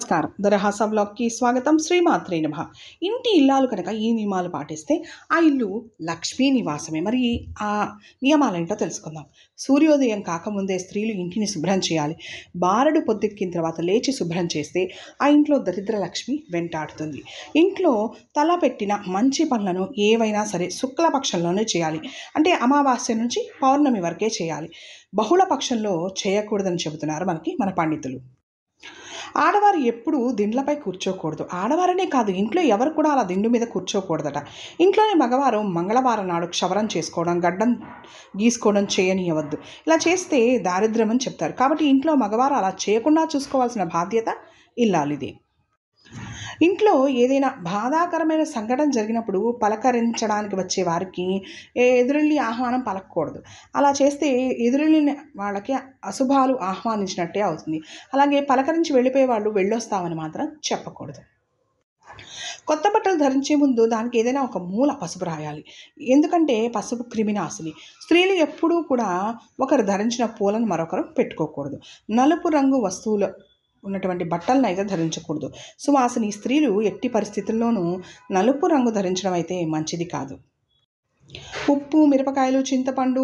నమస్కారం దరహాస బ్లాగ్కి స్వాగతం శ్రీమాత్రే నమ ఇంటి ఇల్లాలు కనుక ఈ నియమాలు పాటిస్తే ఆ ఇల్లు లక్ష్మీ నివాసమే మరి ఆ నియమాలేంటో తెలుసుకుందాం సూర్యోదయం కాకముందే స్త్రీలు ఇంటిని శుభ్రం చేయాలి బారడు పొద్దుక్కిన తర్వాత లేచి శుభ్రం చేస్తే ఆ ఇంట్లో దరిద్ర లక్ష్మి వెంటాడుతుంది ఇంట్లో తల పెట్టిన మంచి పనులను ఏవైనా సరే శుక్లపక్షంలోనే చేయాలి అంటే అమావాస్య నుంచి పౌర్ణమి వరకే చేయాలి బహుళ పక్షంలో చేయకూడదని చెబుతున్నారు మనకి మన పండితులు ఆడవారు ఎప్పుడు దిండ్లపై కూర్చోకూడదు ఆడవారనే కాదు ఇంట్లో ఎవరు కూడా అలా దిండు మీద కూర్చోకూడదట ఇంట్లోని మగవారు మంగళవారం నాడు క్షవరం చేసుకోవడం గడ్డం గీసుకోవడం చేయనీయవద్దు ఇలా చేస్తే దారిద్ర్యం అని చెప్తారు కాబట్టి ఇంట్లో మగవారు అలా చేయకుండా చూసుకోవాల్సిన బాధ్యత ఇల్లాలిది ఇంట్లో ఏదైనా బాధాకరమైన సంఘటన జరిగినప్పుడు పలకరించడానికి వచ్చే వారికి ఎదురెళ్ళి ఆహ్వానం పలకకూడదు అలా చేస్తే ఎదురెళ్ళిన వాళ్ళకి అశుభాలు ఆహ్వానించినట్టే అవుతుంది అలాగే పలకరించి వెళ్ళిపోయే వాళ్ళు వెళ్ళొస్తామని మాత్రం చెప్పకూడదు కొత్త బట్టలు ధరించే ముందు దానికి ఏదైనా ఒక మూల పసుపు రాయాలి ఎందుకంటే పసుపు క్రిమినాశిని స్త్రీలు ఎప్పుడూ కూడా ఒకరు ధరించిన పూలను మరొకరు పెట్టుకోకూడదు నలుపు రంగు వస్తువులు ఉన్నటువంటి బట్టలను అయితే ధరించకూడదు సువాసిని స్త్రీలు ఎట్టి పరిస్థితుల్లోనూ నలుపు రంగు ధరించడం అయితే మంచిది కాదు ఉప్పు మిరపకాయలు చింతపండు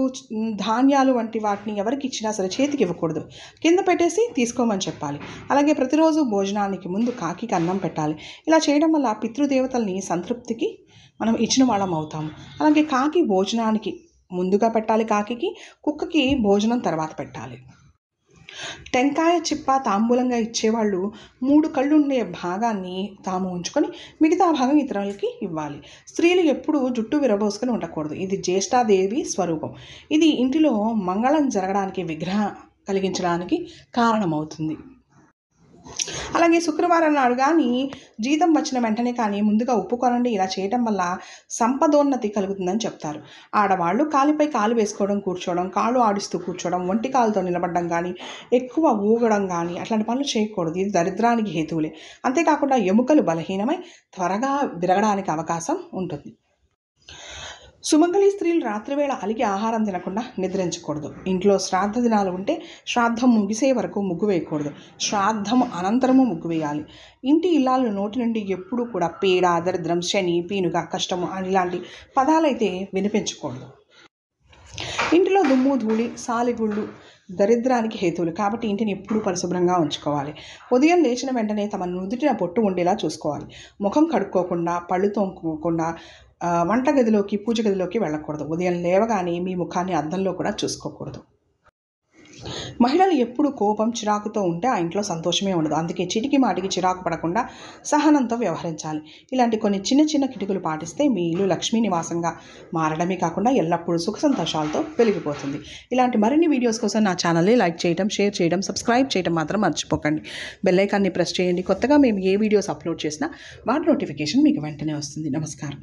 ధాన్యాలు వంటి వాటిని ఎవరికి ఇచ్చినా సరే చేతికి ఇవ్వకూడదు కింద పెట్టేసి తీసుకోమని చెప్పాలి అలాగే ప్రతిరోజు భోజనానికి ముందు కాకి అన్నం పెట్టాలి ఇలా చేయడం వల్ల పితృదేవతల్ని సంతృప్తికి మనం ఇచ్చిన వాళ్ళం అవుతాము అలాగే కాకి భోజనానికి ముందుగా పెట్టాలి కాకి కుక్కకి భోజనం తర్వాత పెట్టాలి టెంకాయ చిప్ప తాంబూలంగా ఇచ్చేవాళ్ళు మూడు కళ్ళు ఉండే భాగాన్ని తాము ఉంచుకొని మిగతా భాగం ఇతరులకి ఇవ్వాలి స్త్రీలు ఎప్పుడూ జుట్టు విరబోసుకొని ఉండకూడదు ఇది జ్యేష్ఠాదేవి స్వరూపం ఇది ఇంటిలో మంగళం జరగడానికి విగ్రహ కలిగించడానికి కారణమవుతుంది అలాగే శుక్రవారం నాడు కానీ జీతం వచ్చిన వెంటనే కానీ ముందుగా ఒప్పుకోనండి ఇలా చేయటం వల్ల సంపదోన్నతి కలుగుతుందని చెప్తారు ఆడవాళ్ళు కాలిపై కాలు వేసుకోవడం కూర్చోవడం కాలు ఆడిస్తూ కూర్చోవడం ఒంటి కాలుతో నిలబడడం కానీ ఎక్కువ ఊగడం కానీ అట్లాంటి పనులు చేయకూడదు ఇది దరిద్రానికి హేతువులే అంతేకాకుండా ఎముకలు బలహీనమై త్వరగా విరగడానికి అవకాశం ఉంటుంది సుమంగళి స్త్రీలు రాత్రివేళ అలిగి ఆహారం తినకుండా నిద్రించకూడదు ఇంట్లో శ్రాద్ధ దినాలు ఉంటే శ్రాద్ధం ముగిసే వరకు ముగ్గు వేయకూడదు శ్రాద్ధం అనంతరము ముగ్గు వేయాలి ఇంటి ఇల్లాలు నోటి నుండి ఎప్పుడూ కూడా పీడ దరిద్రం శని పీనుగ కష్టము ఇలాంటి పదాలైతే వినిపించకూడదు ఇంటిలో దుమ్ము ధూళి సాలిగుళ్ళు దరిద్రానికి హేతువులు కాబట్టి ఇంటిని ఎప్పుడూ పరిశుభ్రంగా ఉంచుకోవాలి ఉదయం లేచిన వెంటనే తమ నుదుటిన పొట్టు ఉండేలా చూసుకోవాలి ముఖం కడుక్కోకుండా పళ్ళు తోముకోకుండా వంటగదిలోకి పూజ గదిలోకి వెళ్ళకూడదు ఉదయం లేవగానే మీ ముఖాన్ని అద్దంలో కూడా చూసుకోకూడదు మహిళలు ఎప్పుడు కోపం చిరాకుతో ఉంటే ఆ ఇంట్లో సంతోషమే ఉండదు అందుకే చిటికి మాటికి చిరాకు పడకుండా సహనంతో వ్యవహరించాలి ఇలాంటి కొన్ని చిన్న చిన్న కిటుకులు పాటిస్తే మీ ఇల్లు లక్ష్మీ నివాసంగా మారడమే కాకుండా ఎల్లప్పుడూ సుఖ సంతోషాలతో వెలిగిపోతుంది ఇలాంటి మరిన్ని వీడియోస్ కోసం నా ఛానల్ని లైక్ చేయడం షేర్ చేయడం సబ్స్క్రైబ్ చేయడం మాత్రం మర్చిపోకండి బెల్లైకాన్ని ప్రెస్ చేయండి కొత్తగా మేము ఏ వీడియోస్ అప్లోడ్ చేసినా వాటి నోటిఫికేషన్ మీకు వెంటనే వస్తుంది నమస్కారం